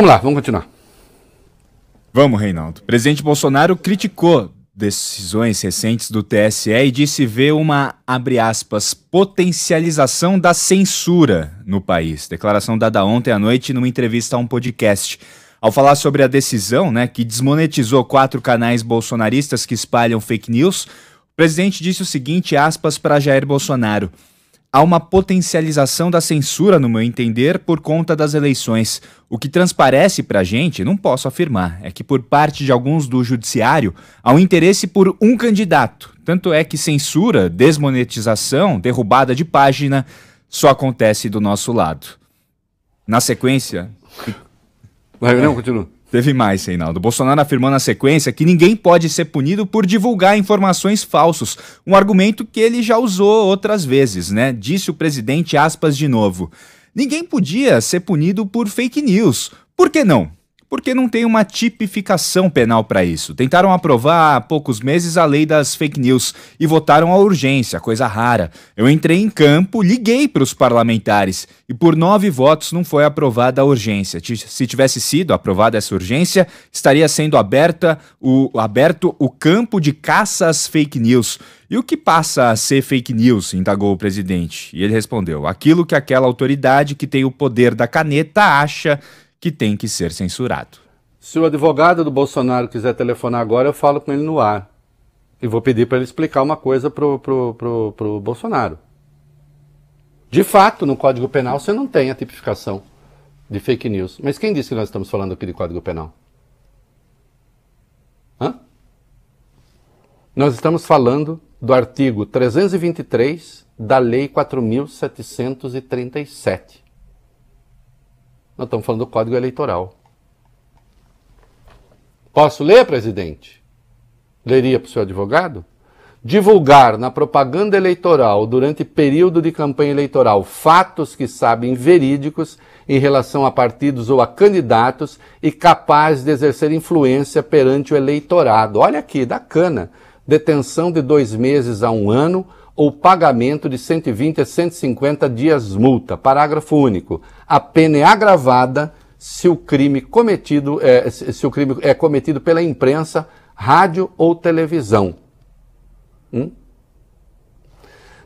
Vamos lá, vamos continuar. Vamos, Reinaldo. presidente Bolsonaro criticou decisões recentes do TSE e disse ver uma, abre aspas, potencialização da censura no país. Declaração dada ontem à noite numa entrevista a um podcast. Ao falar sobre a decisão, né, que desmonetizou quatro canais bolsonaristas que espalham fake news, o presidente disse o seguinte, aspas, para Jair Bolsonaro há uma potencialização da censura, no meu entender, por conta das eleições. O que transparece para a gente, não posso afirmar, é que por parte de alguns do judiciário há um interesse por um candidato. Tanto é que censura, desmonetização, derrubada de página só acontece do nosso lado. Na sequência. Vai, não, é. continua. Teve mais, Reinaldo. Bolsonaro afirmou na sequência que ninguém pode ser punido por divulgar informações falsas, um argumento que ele já usou outras vezes, né? Disse o presidente aspas de novo. Ninguém podia ser punido por fake news. Por que não? porque não tem uma tipificação penal para isso. Tentaram aprovar há poucos meses a lei das fake news e votaram a urgência, coisa rara. Eu entrei em campo, liguei para os parlamentares e por nove votos não foi aprovada a urgência. Se tivesse sido aprovada essa urgência, estaria sendo aberta o, aberto o campo de caça às fake news. E o que passa a ser fake news? indagou o presidente. E ele respondeu: aquilo que aquela autoridade que tem o poder da caneta acha que tem que ser censurado. Se o advogado do Bolsonaro quiser telefonar agora, eu falo com ele no ar. E vou pedir para ele explicar uma coisa pro, pro, pro, pro Bolsonaro. De fato, no Código Penal você não tem a tipificação de fake news. Mas quem disse que nós estamos falando aqui de Código Penal? Hã? Nós estamos falando do artigo 323 da Lei 4737. Nós estamos falando do Código Eleitoral. Posso ler, presidente? Leria para o seu advogado? Divulgar na propaganda eleitoral, durante período de campanha eleitoral, fatos que sabem verídicos em relação a partidos ou a candidatos e capazes de exercer influência perante o eleitorado. Olha aqui, da cana. Detenção de dois meses a um ano ou pagamento de 120 a 150 dias multa. Parágrafo único. A pena é agravada se o crime cometido é, se o crime é cometido pela imprensa, rádio ou televisão. Hum?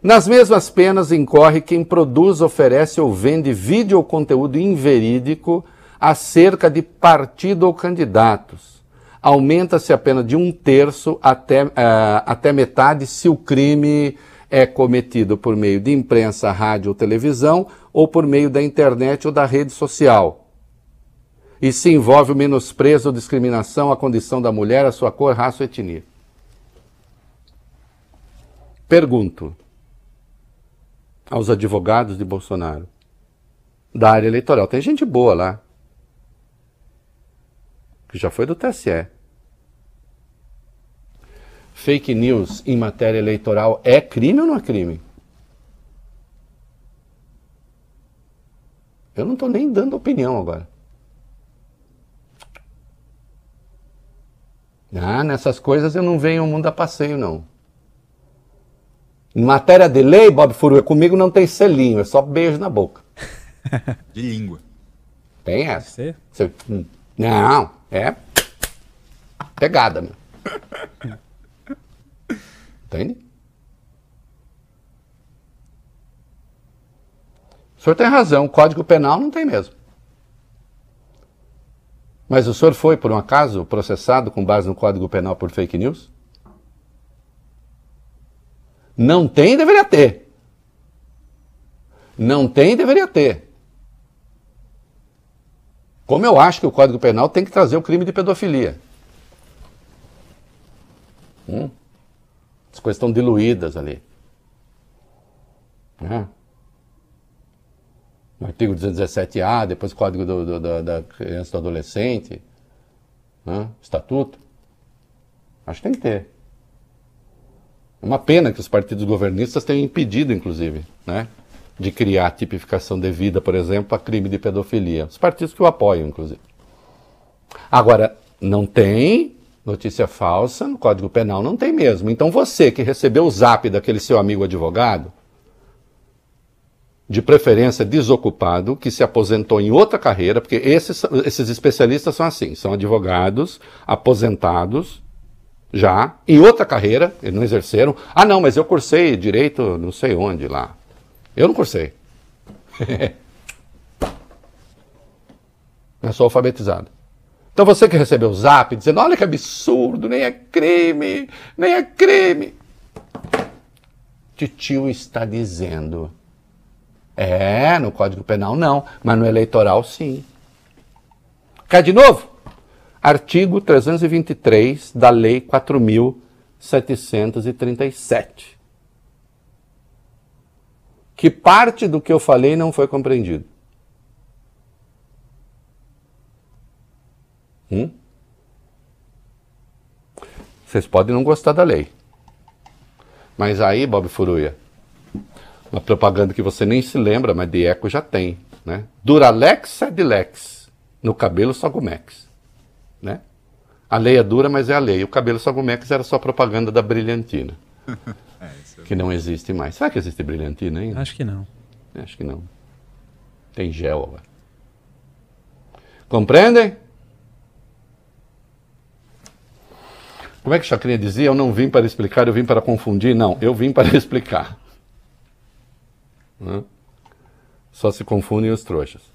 Nas mesmas penas incorre quem produz, oferece ou vende vídeo ou conteúdo inverídico acerca de partido ou candidatos. Aumenta-se a pena de um terço até, uh, até metade se o crime é cometido por meio de imprensa, rádio ou televisão, ou por meio da internet ou da rede social. E se envolve o menosprezo ou discriminação à condição da mulher, à sua cor, raça ou etnia. Pergunto aos advogados de Bolsonaro da área eleitoral. Tem gente boa lá, que já foi do TSE fake news em matéria eleitoral é crime ou não é crime? Eu não estou nem dando opinião agora. Ah, nessas coisas eu não venho o mundo a passeio, não. Em matéria de lei, Bob Furu, comigo não tem selinho, é só beijo na boca. De língua. Tem essa. Você? Não, é pegada, meu. Entende? O senhor tem razão, o Código Penal não tem mesmo. Mas o senhor foi, por um acaso, processado com base no Código Penal por fake news? Não tem, deveria ter. Não tem, deveria ter. Como eu acho que o Código Penal tem que trazer o crime de pedofilia. Hum? As coisas estão diluídas ali. Né? No artigo 217A, depois o Código do, do, do, da Criança e do Adolescente, né? Estatuto. Acho que tem que ter. É uma pena que os partidos governistas tenham impedido, inclusive, né? de criar a tipificação devida, por exemplo, a crime de pedofilia. Os partidos que o apoiam, inclusive. Agora, não tem Notícia falsa, no Código Penal não tem mesmo. Então você que recebeu o zap daquele seu amigo advogado, de preferência desocupado, que se aposentou em outra carreira, porque esses, esses especialistas são assim, são advogados aposentados já em outra carreira, eles não exerceram. Ah, não, mas eu cursei direito não sei onde lá. Eu não cursei. eu sou alfabetizado. Então você que recebeu o zap dizendo: olha que absurdo, nem é crime, nem é crime. Titio está dizendo. É, no Código Penal não, mas no eleitoral sim. Quer de novo? Artigo 323 da Lei 4737. Que parte do que eu falei não foi compreendido. Hum? Vocês podem não gostar da lei. Mas aí, Bob Furuia, uma propaganda que você nem se lembra, mas de eco já tem, né? Duralex é Lex, no cabelo só gumex, né? A lei é dura, mas é a lei. O cabelo só gumex era só propaganda da brilhantina, é, que não existe mais. Será que existe brilhantina ainda? Acho que não. Acho que não. Tem gel agora. Compreendem? Como é que Chacrinha dizia? Eu não vim para explicar, eu vim para confundir. Não, eu vim para explicar. Né? Só se confundem os trouxas.